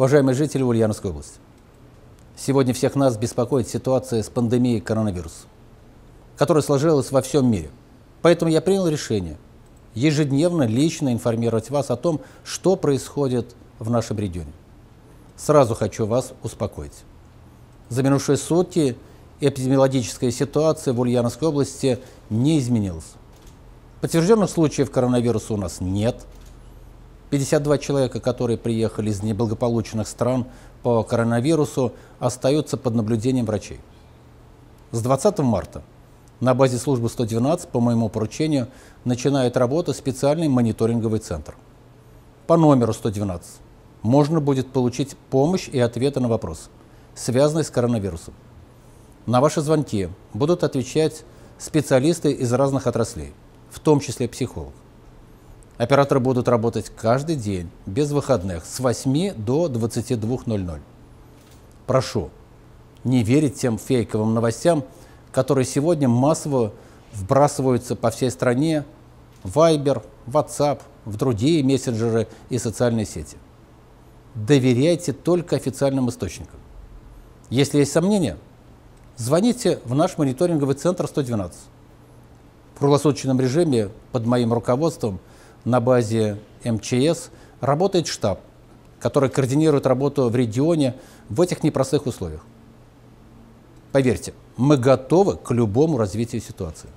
Уважаемые жители Ульяновской области, сегодня всех нас беспокоит ситуация с пандемией коронавируса, которая сложилась во всем мире. Поэтому я принял решение ежедневно лично информировать вас о том, что происходит в нашем регионе. Сразу хочу вас успокоить. За минувшие сутки эпидемиологическая ситуация в Ульяновской области не изменилась. Подтвержденных случаев коронавируса у нас нет – 52 человека, которые приехали из неблагополучных стран по коронавирусу, остаются под наблюдением врачей. С 20 марта на базе службы 112 по моему поручению начинает работу специальный мониторинговый центр. По номеру 112 можно будет получить помощь и ответы на вопросы, связанные с коронавирусом. На ваши звонки будут отвечать специалисты из разных отраслей, в том числе психолог. Операторы будут работать каждый день, без выходных, с 8 до 22.00. Прошу, не верить тем фейковым новостям, которые сегодня массово вбрасываются по всей стране в Viber, WhatsApp, в другие мессенджеры и социальные сети. Доверяйте только официальным источникам. Если есть сомнения, звоните в наш мониторинговый центр 112. В круглосуточном режиме под моим руководством – на базе МЧС работает штаб, который координирует работу в регионе в этих непростых условиях. Поверьте, мы готовы к любому развитию ситуации.